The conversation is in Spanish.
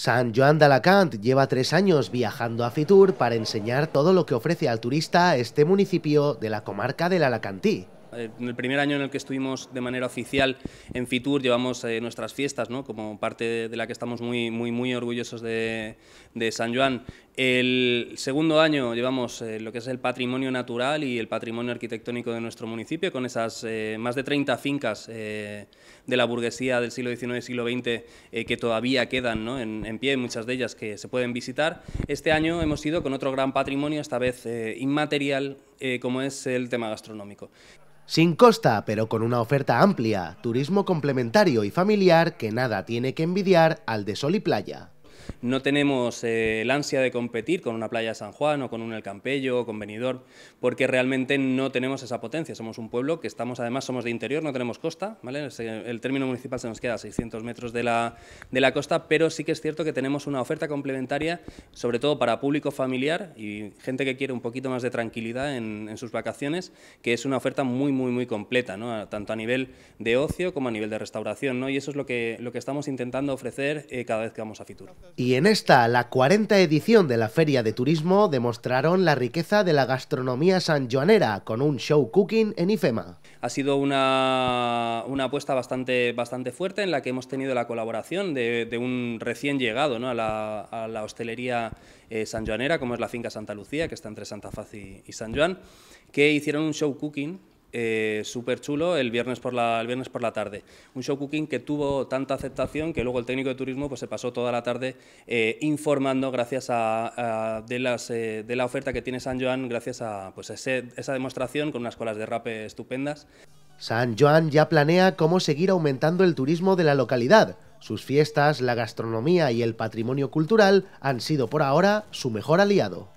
San Joan d'Alacant lleva tres años viajando a Fitur para enseñar todo lo que ofrece al turista este municipio de la comarca del Alacantí. Eh, en el primer año en el que estuvimos de manera oficial en Fitur llevamos eh, nuestras fiestas, ¿no? como parte de, la que estamos muy, muy, muy orgullosos de, San Juan. El segundo año llevamos eh, lo que es el patrimonio natural y el patrimonio arquitectónico de nuestro municipio, con esas más de 30 fincas de la burguesía del siglo XIX y siglo XX que todavía quedan ¿no? en, en, pie, muchas de ellas que se pueden visitar. Este año hemos ido con otro gran patrimonio, esta vez inmaterial, como es el tema gastronómico. Sin costa, pero con una oferta amplia, turismo complementario y familiar que nada tiene que envidiar al de sol y playa. No tenemos eh, el ansia de competir con una playa de San Juan o con un El Campello o con Benidorm, porque realmente no tenemos esa potencia. Somos un pueblo que estamos, además, somos de interior, no tenemos costa, eh, El término municipal se nos queda a 600 metros de la, costa, pero sí que es cierto que tenemos una oferta complementaria, sobre todo para público familiar y gente que quiere un poquito más de tranquilidad en, sus vacaciones, que es una oferta muy, muy, muy completa, tanto a nivel de ocio como a nivel de restauración. ¿no? Y eso es lo que, lo que estamos intentando ofrecer eh, cada vez que vamos a Fitur. Y en esta, la 40 edición de la Feria de Turismo, demostraron la riqueza de la gastronomía sanjuanera con un show cooking en IFEMA. Ha sido una, apuesta bastante, bastante fuerte en la que hemos tenido la colaboración de, un recién llegado a, la, hostelería eh, sanjuanera, como es la finca Santa Lucía, que está entre Santa Faz y, y San Juan, que hicieron un show cooking eh, súper chulo el viernes, por la, viernes por la tarde. Un show cooking que tuvo tanta aceptación que luego el técnico de turismo pues, se pasó toda la tarde eh, informando gracias a, de, las, eh, de la oferta que tiene San Joan, gracias a pues, esa demostración con unas colas de rape estupendas. San Joan ya planea cómo seguir aumentando el turismo de la localidad. Sus fiestas, la gastronomía y el patrimonio cultural han sido por ahora su mejor aliado.